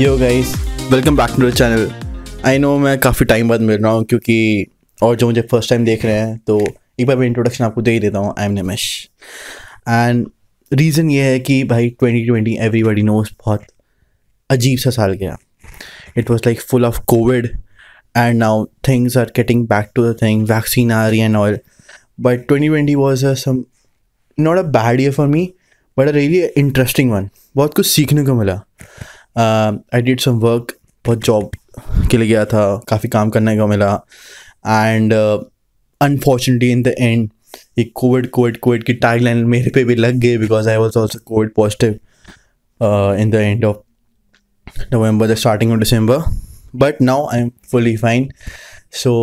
yo guys welcome back to channel I know मैं काफ़ी time बाद मिल रहा हूँ क्योंकि और जो मुझे फर्स्ट टाइम देख रहे हैं तो एक बार मैं इंट्रोडक्शन आपको दे ही देता हूँ I am Namesh and reason ये है कि भाई ट्वेंटी ट्वेंटी एवरीबडी नोज बहुत अजीब सा साल गया it was like full of Covid and now things are getting back to the thing vaccine आ रही and all but twenty twenty was some not a bad year for me but a really interesting one बहुत कुछ सीखने को मिला I did some work बहुत job के लिए गया था काफ़ी काम करने का मिला and unfortunately in the end ये कोविड कोविड कोविड की लाइन मेरे पे भी लग गई because I was also Covid positive in the end of November the starting of December but now I am fully fine so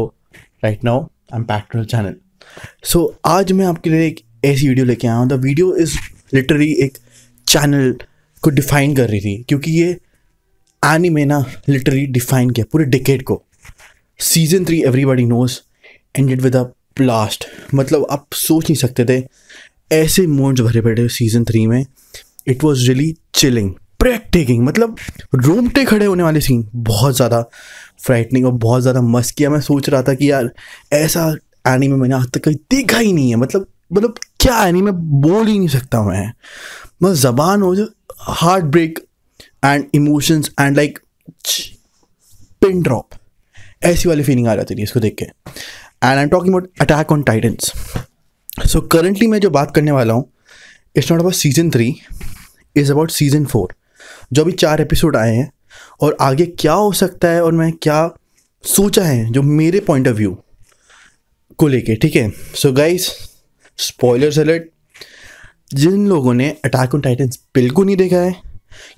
right now I am back to channel so आज मैं आपके लिए एक ऐसी वीडियो लेके आया हूँ the video is literally एक चैनल को डिफाइन कर रही थी क्योंकि ये एनिमे ना लिटरली डिफाइन किया पूरे डिकेट को season three everybody knows ended with a blast मतलब आप सोच नहीं सकते थे ऐसे मोड्स भरे बैठे सीजन थ्री में it was really chilling break taking मतलब रोमटे खड़े होने वाले सीन बहुत ज़्यादा फ्राइटनिंग और बहुत ज़्यादा मस्त किया मैं सोच रहा था कि यार ऐसा एनीमे मैंने आज तक कहीं देखा ही नहीं है मतलब मतलब क्या एनीमे बोल ही नहीं सकता मैं बस जबान हो जो heart break and emotions and like pin drop ऐसी वाली फीलिंग आ जाती थी इसको देख के and I am talking about Attack on Titans so currently मैं जो बात करने वाला हूँ it's not about season three is about season four जो अभी चार एपिसोड आए हैं और आगे क्या हो सकता है और मैं क्या सोचा है जो मेरे पॉइंट ऑफ व्यू को लेके ठीक है सो गाइस स्पॉयलर्स अलर्ट जिन लोगों ने अटैक ऑन टाइटन्स बिल्कुल नहीं देखा है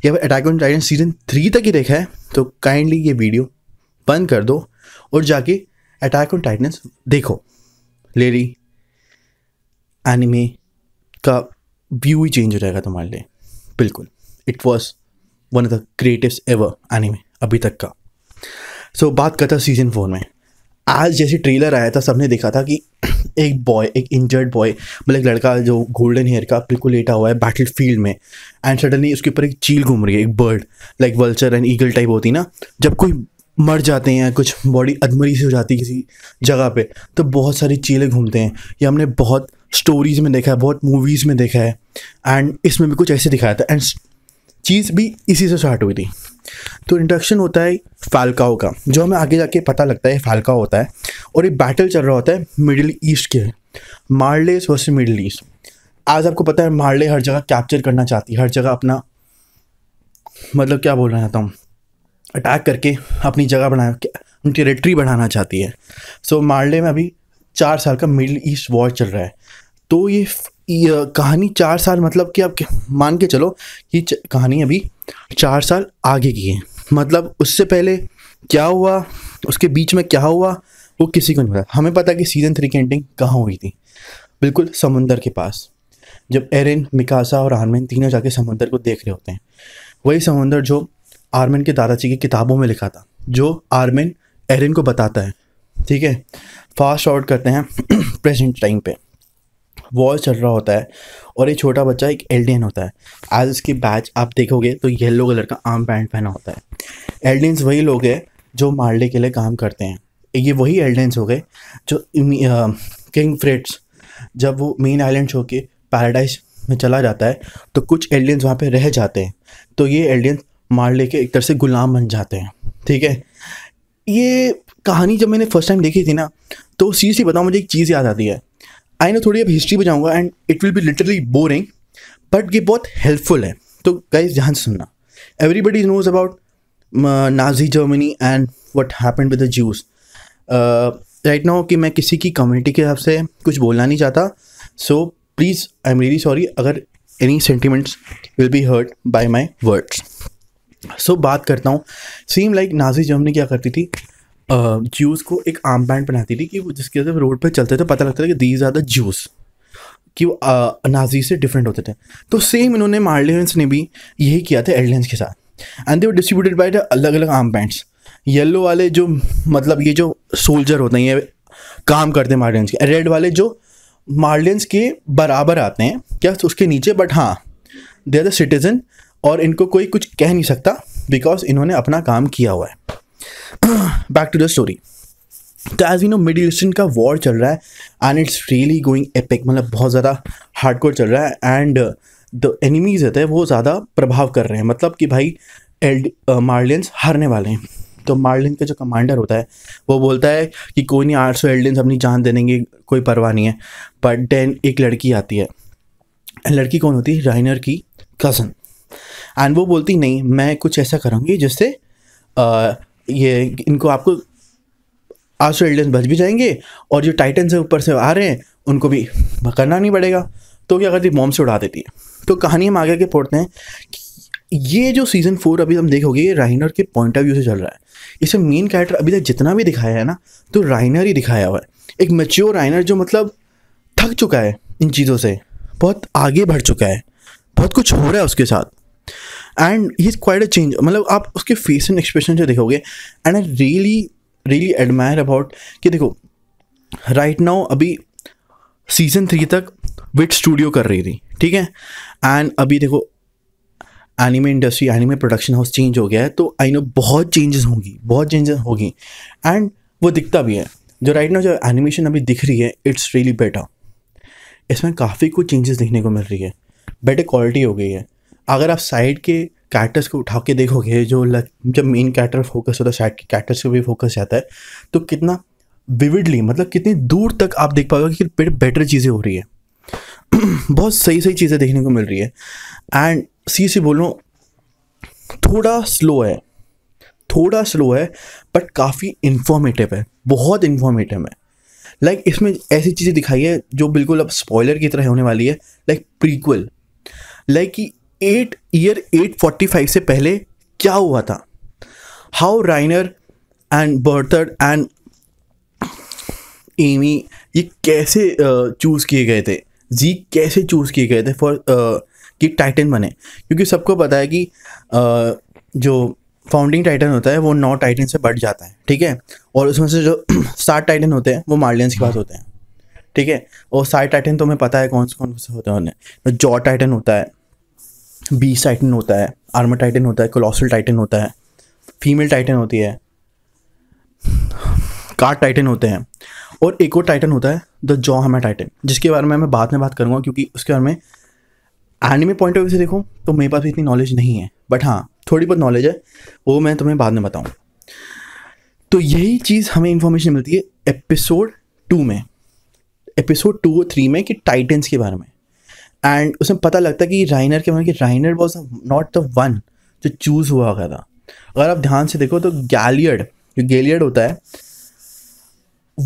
या फिर Attack on Titan season three तक ही देखा है तो काइंडली ये वीडियो बंद कर दो और जाके अटैक ऑन टाइटन्स देखो लेरी एनिमे का व्यू ही चेंज हो जाएगा तुम्हारे लिए बिल्कुल it was one of the greatest ever anime अभी तक का सो so, बात करता सीजन फोर में आज जैसे ट्रेलर आया था सबने देखा था कि एक बॉय एक इंजर्ड बॉय मतलब एक लड़का जो गोल्डन हेयर का बिल्कुल लेटा हुआ है बैटल फील्ड में एंड सडनली उसके ऊपर एक चील घूम रही है एक bird like vulture and eagle type होती ना जब कोई मर जाते हैं कुछ बॉडी अधमरी से हो जाती है किसी जगह पे तो बहुत सारी चीलें घूमते हैं ये हमने बहुत स्टोरीज़ में देखा है बहुत मूवीज़ में देखा है एंड इसमें भी कुछ ऐसे दिखाया था एंड चीज़ भी इसी से स्टार्ट हुई थी तो इंट्रोडक्शन होता है फालकाओ का जो हमें आगे जाके पता लगता है फालकाओ होता है और ये बैटल चल रहा होता है मिडिल ईस्ट के मार्लेस वर्स मिडिल ईस्ट आज आपको पता है मार्ले हर जगह कैप्चर करना चाहती है हर जगह अपना मतलब क्या बोलना चाहता हूँ अटैक करके अपनी जगह बना टेरेटरी बढ़ाना चाहती है सो so, मार्ले में अभी चार साल का मिडिल ईस्ट वॉर चल रहा है तो ये ये कहानी चार साल मतलब कि आप मान के चलो कि कहानी अभी चार साल आगे की है मतलब उससे पहले क्या हुआ उसके बीच में क्या हुआ वो किसी को नहीं पता हमें पता कि सीज़न थ्री की एंडिंग कहाँ हुई थी बिल्कुल समुंदर के पास जब एरिन मिकासा और आर्मेन तीनों जाके समुंदर को देख रहे होते हैं वही समुंदर जो आर्मेन के दादाजी की किताबों में लिखा था जो आर्मेन एरिन को बताता है ठीक है फास्ट फॉरवर्ड करते हैं प्रेजेंट टाइम पे वॉर चल रहा होता है और ये छोटा बच्चा एक एल्डियन होता है आज उसकी बैच आप देखोगे तो येलो कलर का आर्म पैंट पहना होता है एल्डियंस वही लोग हैं जो मारने के लिए काम करते हैं ये वही एल्डियंस हो गए जो किंग फ्रिट्स जब वो मेन आइलैंड छो के पैराडाइज में चला जाता है तो कुछ एल्डियंस वहाँ पे रह जाते हैं तो ये एल्डियंस मार लेके एक तरह से गुलाम बन जाते हैं ठीक है ये कहानी जब मैंने फर्स्ट टाइम देखी थी ना तो सी बताओ मुझे एक चीज़ याद आती है आई नो थोड़ी अब हिस्ट्री बजाऊंगा and it will be literally boring but ये बहुत हेल्पफुल है तो गाइज ध्यान सुनना everybody knows about Nazi Germany and what happen with the Jews right now कि मैं किसी की कम्युनिटी के हिसाब से कुछ बोलना नहीं चाहता so please I am really sorry अगर any sentiments will be hurt by my words so बात करता हूँ सेम लाइक नाजी जर्मनी क्या करती थी जूस को एक आर्म बैंड बनाती थी कि वो जिसके जब रोड पर चलते थे पता लगता था कि दीज आर द जूस कि वो नाजी से डिफरेंट होते थे तो सेम इन्होंने मार्लियंस ने भी यही किया था एडलियंस के साथ and they distributed by the अलग अलग आर्म बैंड्स येलो वाले जो मतलब ये जो सोल्जर होते हैं ये काम करते हैं मार्लियंस के रेड वाले जो मार्लियंस के बराबर आते हैं क्या उसके नीचे बट हाँ दे आर द सिटीज़न और इनको कोई कुछ कह नहीं सकता बिकॉज इन्होंने अपना काम किया हुआ है बैक टू द स्टोरी तो as we know Middle Eastern का वॉर चल रहा है and it's really going epic मतलब बहुत ज़्यादा हार्डकोर चल रहा है एंड द एनिमीज होते हैं वो ज़्यादा प्रभाव कर रहे हैं मतलब कि भाई एल मार्लियंस uh, हारने वाले हैं तो मार्लिन का जो कमांडर होता है वो बोलता है कि कोई नहीं आठ सौ एल्डियंस अपनी जान दे देंगे कोई परवाह नहीं है बट देन एक लड़की आती है लड़की कौन होती है राइनर की कज़न एंड वो बोलती नहीं मैं कुछ ऐसा करूँगी जिससे uh, ये इनको आपको आस्ट्रो एलियंस बच भी जाएंगे और जो टाइटन से ऊपर से आ रहे हैं उनको भी करना नहीं पड़ेगा तो क्या करती बॉम्ब से उड़ा देती है तो कहानी हम आगे के पढ़ते हैं ये जो सीज़न फोर अभी हम देखोगे ये राइनर के पॉइंट ऑफ व्यू से चल रहा है इसे मेन कैरेक्टर अभी तक जितना भी दिखाया है ना तो राइनर ही दिखाया हुआ है एक मेच्योर राइनर जो मतलब थक चुका है इन चीज़ों से बहुत आगे बढ़ चुका है बहुत कुछ हो रहा है उसके साथ and he is quite a change मतलब आप उसके फेस एंड एक्सप्रेशन से देखोगे and I really really admire about कि देखो राइट right नाउ अभी सीजन थ्री तक विट स्टूडियो कर रही थी ठीक है एंड अभी देखो anime industry anime production house change हो गया है तो आई नो बहुत चेंजेस होंगी बहुत चेंजेस होगी एंड वो दिखता भी है जो राइट ना जो एनिमेशन अभी दिख रही है इट्स रियली बेटर इसमें काफ़ी कुछ चेंजेस देखने को मिल रही है बेटर क्वालिटी हो गई है अगर आप साइड के कैटर्स को उठा के देखोगे जो लग जब मेन कैटर फोकस होता है साइड के कैटर्स को भी फोकस जाता है तो कितना विविडली मतलब कितनी दूर तक आप देख पाओगे कि बेटर चीज़ें हो रही है बहुत सही सही चीज़ें देखने को मिल रही है एंड सी से बोलो थोड़ा स्लो है थोड़ा स्लो है बट काफ़ी इन्फॉर्मेटिव है बहुत इन्फॉर्मेटिव है लाइक like, इसमें ऐसी चीज़ें दिखाई है जो बिल्कुल अब स्पॉयलर की तरह होने वाली है लाइक प्रीक्वल लाइक कि at year eight forty five से पहले क्या हुआ था how Reiner and Bertholdt and Annie ये कैसे चूज़ किए गए थे जी कैसे चूज़ किए गए थे फॉर कि टाइटन बने क्योंकि सबको पता है कि आ, जो फाउंडिंग टाइटन होता है वो नौ टाइटन से बढ़ जाता है ठीक है और उसमें से जो सात टाइटन होते हैं वो मार्लियंस के पास होते हैं ठीक है और सात टाइटन तो हमें पता है कौन से कौन से होते हैं उन्हें जॉ टाइटन होता है बीस टाइटन होता है आर्मर टाइटन होता है कोलोसल टाइटन होता है फीमेल टाइटन होती है कार्ड टाइटन होते हैं और एक और टाइटन होता है द जॉ हमें टाइटन जिसके बारे में मैं बाद में बात करूँगा क्योंकि उसके बारे में एनिमे पॉइंट ऑफ व्यू से देखो तो मेरे पास इतनी नॉलेज नहीं है बट हाँ थोड़ी बहुत नॉलेज है वो मैं तुम्हें बाद में बताऊँ तो यही चीज़ हमें इन्फॉर्मेशन मिलती है एपिसोड टू में एपिसोड टू और थ्री में कि टाइटन्स के बारे में एंड उसमें पता लगता है कि राइनर के मतलब कि Reiner was not the one जो चूज़ हुआ गया था अगर आप ध्यान से देखो तो गैलियड जो गैलियड होता है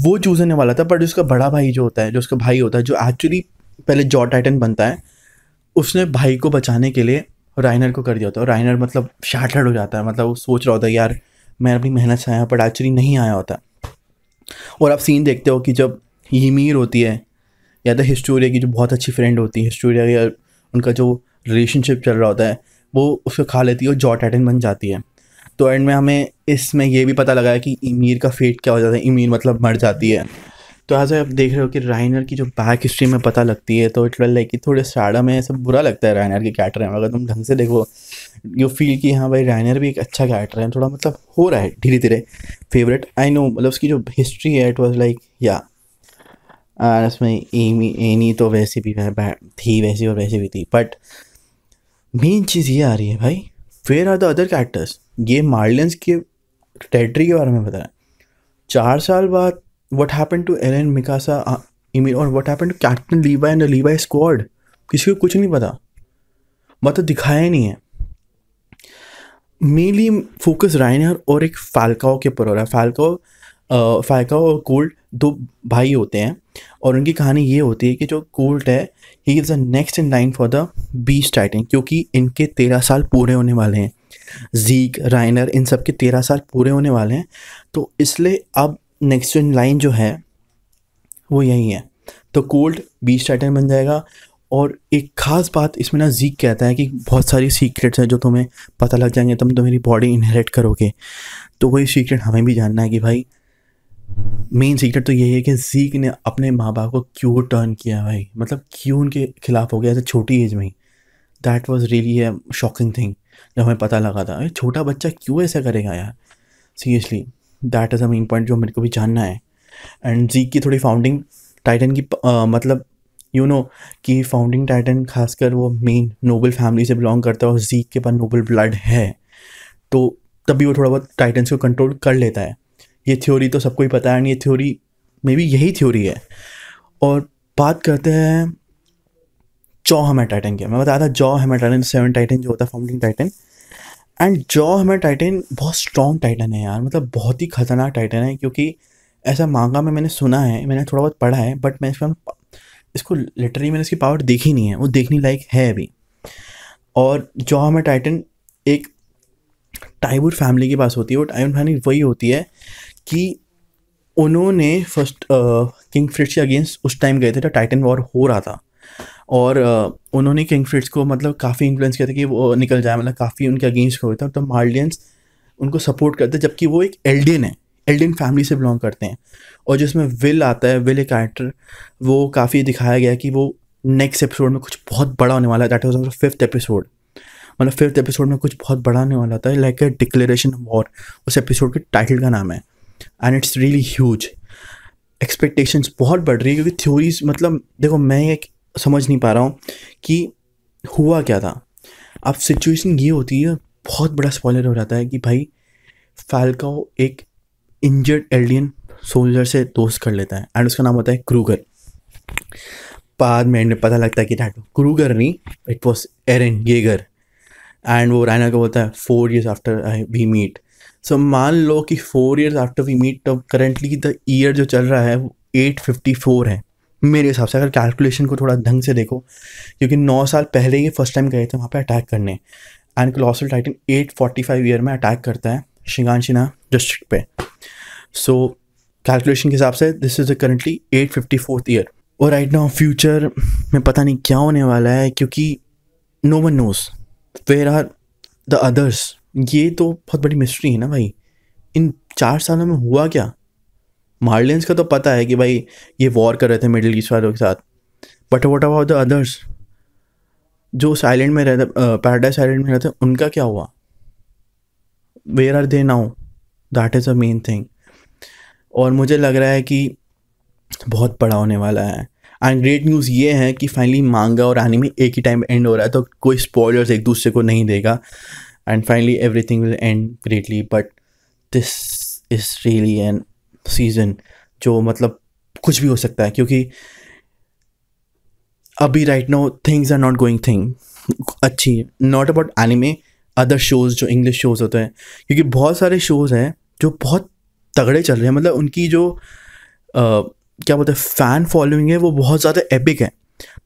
वो चूज़ होने वाला था बट उसका बड़ा भाई जो होता है जो उसका भाई होता है जो एक्चुअली पहले जॉ टाइटन बनता है उसने भाई को बचाने के लिए राइनर को कर दिया होता है राइनर मतलब शार्टर्ड हो जाता है मतलब वो सोच रहा होता है यार मैं अपनी मेहनत से आया बट एक्चुअली नहीं आया होता और आप सीन देखते हो कि जब हीमीर होती है या तो हिस्टोरिया की जो बहुत अच्छी फ्रेंड होती है हिस्टोरिया या उनका जो रिलेशनशिप चल रहा होता है वो उसको खा लेती है और जॉट एटन बन जाती है तो एंड में हमें इसमें यह भी पता लगा है कि इमीर का फेट क्या हो जाता है इमीर मतलब मर जाती है तो ऐसे आप देख रहे हो कि राइनर की जो बैक हिस्ट्री में पता लगती है तो इट वेल लाइक थोड़े साड़ा में सब बुरा लगता है राइनर के कैरेक्टर में अगर तुम ढंग से देखो यू फील कि हाँ भाई राइनर भी एक अच्छा कैरेक्टर है थोड़ा मतलब हो रहा है धीरे धीरे फेवरेट आई नो मतलब उसकी जो हिस्ट्री है इट वॉज लाइक या और में एमी एनी तो वैसे भी थी वैसी और वैसे भी थी बट मेन चीज़ ये आ रही है भाई where are the other characters ये मार्लियंस के टेरिटरी के बारे में बता रहे है चार साल बाद what happen to Eren Mikasa और what happen to captain Levi and Levi squad किसी को कुछ नहीं पता मतलब दिखाया नहीं है मेनली फोकस रायनर और एक फालकाओ के ऊपर हो रहा है फालकाओ फालकाओ uh, और कोल्ड दो भाई होते हैं और उनकी कहानी ये होती है कि जो कोल्ट है he is the next in line for the beast titan क्योंकि इनके तेरह साल पूरे होने वाले हैं जीक राइनर इन सब के तेरह साल पूरे होने वाले हैं तो इसलिए अब नेक्स्ट इन लाइन जो है वो यही है तो कोल्ट बीच टाइटन बन जाएगा और एक ख़ास बात इसमें ना जीक कहता है कि बहुत सारी सीक्रेट्स हैं जो तुम्हें पता लग जाएंगे तुम तो मेरी बॉडी इनहेरिट करोगे तो वही सीक्रेट हमें भी जानना है कि भाई मेन सीक्रेट तो यही है कि जीक ने अपने माँ बाप को क्यों टर्न किया भाई मतलब क्यों उनके खिलाफ हो गया ऐसे छोटी एज में ही that was really a shocking thing जब हमें पता लगा था छोटा बच्चा क्यों ऐसा करेगा यार seriously that is a main point जो मेरे को भी जानना है एंड जीक की थोड़ी फाउंडिंग टाइटन की आ, मतलब यू नो कि फाउंडिंग टाइटन खासकर वो मेन नोबल फैमिली से बिलोंग करता है और जीक के पास नोबल ब्लड है तो तभी वो थोड़ा बहुत टाइटन्स को कंट्रोल कर लेता है ये थ्योरी तो सबको ही पता है एंड ये थ्योरी मे बी यही थ्योरी है और बात करते हैं जॉ हमें टाइटन के मैं बताया था jaw hammer Titan seven Titan जो होता है founding titan and jaw hammer titan बहुत स्ट्रॉन्ग टाइटन है यार मतलब बहुत ही खतरनाक टाइटन है क्योंकि ऐसा मांगा में मैंने सुना है मैंने थोड़ा बहुत पढ़ा है बट मैं इसमें इसको लिटरली मैंने इसकी पावर देखी नहीं है वो देखने लायक है अभी और जॉ हमें टाइटन एक टाइबुर फैमिली के पास होती है वो टाइबुर फैमिली वही होती है कि उन्होंने फर्स्ट किंग फ्रिट्स के अगेंस्ट उस टाइम गए थे जब टाइटन वॉर हो रहा था और uh, उन्होंने किंग फ्रिट्स को मतलब काफ़ी इन्फ्लुएंस किया था कि वो निकल जाए मतलब काफ़ी उनके अगेंस्ट हुए था तो मार्डियंस उनको सपोर्ट करते जबकि वो एक एल्डियन है एल्डियन फैमिली से बिलोंग करते हैं और जिसमें विल आता है विल एक कैरेक्टर वो काफ़ी दिखाया गया कि वो नेक्स्ट एपिसोड में कुछ बहुत बड़ा होने वाला है दैट वॉज फिफ्थ एपिसोड मतलब फिफ्थ एपिसोड में कुछ बहुत बड़ा नहीं वाला था लाइक ए डिक्लेरेशन वॉर उस एपिसोड के टाइटल का नाम है and it's really huge expectations बहुत बढ़ रही है क्योंकि थ्योरीज मतलब देखो मैं ये समझ नहीं पा रहा हूँ कि हुआ क्या था अब सिचुएशन ये होती है बहुत बड़ा स्पॉलर हो जाता है कि भाई फाल्काओ एक इंजर्ड एलियन सोल्जर से दोस्त कर लेता है एंड उसका नाम होता है क्रूगर बाद में पता लगता है कि डैट क्रूगर नहीं it was Eren Yeager and वो रैना का बोलता है four years after we meet so मान लो कि four years after we meet तो करंटली द ईयर जो चल रहा है वो एट फिफ्टी फोर है मेरे हिसाब से अगर कैलकुलेशन को थोड़ा ढंग से देखो क्योंकि नौ साल पहले ही फर्स्ट टाइम गए थे वहाँ पर अटैक करने and colossal titan eight forty five year में अटैक करता है शिगानशिना डिस्ट्रिक्ट पे सो कैलकुलेशन के हिसाब से this is a currently eight fifty fourth year और राइट नाउ फ्यूचर में पता नहीं क्या होने वाला है क्योंकि no one knows where are the others ये तो बहुत बड़ी मिस्ट्री है ना भाई इन चार सालों में हुआ क्या मार्लियंस का तो पता है कि भाई ये वॉर कर रहे थे मिडिल ईस्ट वालों के साथ but what about the others जो साइलेंट में रहते पैराडाइज साइलेंट में रहते उनका क्या हुआ where are they now that is a main thing और मुझे लग रहा है कि बहुत बड़ा होने वाला है एंड ग्रेट न्यूज़ ये है कि फाइनली मांगा और एनिमे एक ही टाइम एंड हो रहा है तो कोई स्पॉयलर्स एक दूसरे को नहीं देगा and finally everything will end greatly but this is really an season जो मतलब कुछ भी हो सकता है क्योंकि अभी right now things are not going thing अच्छी not about anime other shows जो इंग्लिश शोज़ होते हैं क्योंकि बहुत सारे शोज़ हैं जो बहुत तगड़े चल रहे हैं मतलब उनकी जो क्या बोलते हैं फ़ैन फॉलोइंग है वो बहुत ज़्यादा एपिक है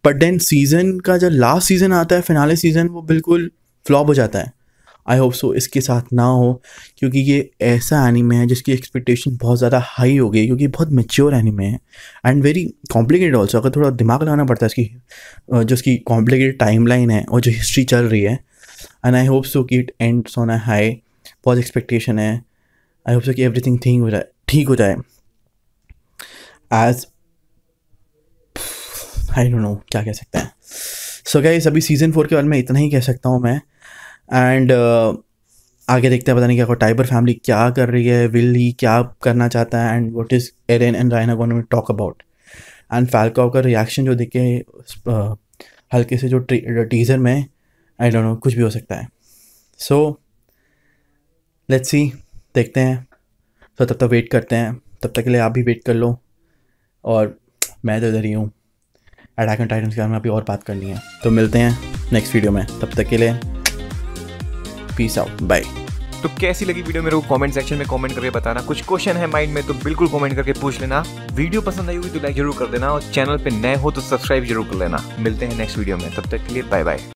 बट देन सीज़न का जब लास्ट सीज़न आता है फिनाले सीज़न वो बिल्कुल फ्लॉप हो जाता है आई होप सो इसके साथ ना हो क्योंकि ये ऐसा एनिमे है जिसकी एक्सपेक्टेशन बहुत ज़्यादा हाई हो गई क्योंकि बहुत मेच्योर एनीमे है एंड वेरी कॉम्प्लिकेटेड ऑल्सो अगर थोड़ा दिमाग लगाना पड़ता है इसकी जो इसकी कॉम्प्लिकेटेड टाइमलाइन है और जो हिस्ट्री चल रही है एंड आई होप सो कि it ends on a high बहुत एक्सपेक्टेशन है आई होप सो कि एवरीथिंग थिंग हो जाए ठीक हो जाए एज आई डोंट नो क्या कह सकते हैं सो क्या अभी सीज़न फोर के बारे में इतना ही कह सकता हूँ मैं एंड uh, आगे देखते हैं पता नहीं क्या टाइबर फैमिली क्या कर रही है विल ही क्या करना चाहता है and what is Aaron and Raina gonna talk about and Falcao का रिएक्शन जो देखे uh, हल्के से जो टीज़र में आई डोंट नो कुछ भी हो सकता है सो लेट्स सी देखते हैं सो so, तब तक वेट करते हैं तब तक के लिए आप भी वेट कर लो और मैं तो इधर ही हूँ अटैक एंड टाइटन्स के बारे में अभी और बात करनी है तो मिलते हैं नेक्स्ट वीडियो में तब तक के लिए पीस आउट बाय तो कैसी लगी वीडियो मेरे को कमेंट सेक्शन में कमेंट करके बताना कुछ क्वेश्चन है माइंड में तो बिल्कुल कमेंट करके पूछ लेना वीडियो पसंद आई होगी तो लाइक जरूर कर देना और चैनल पे नए हो तो सब्सक्राइब जरूर कर लेना मिलते हैं नेक्स्ट वीडियो में तब तक के लिए बाय बाय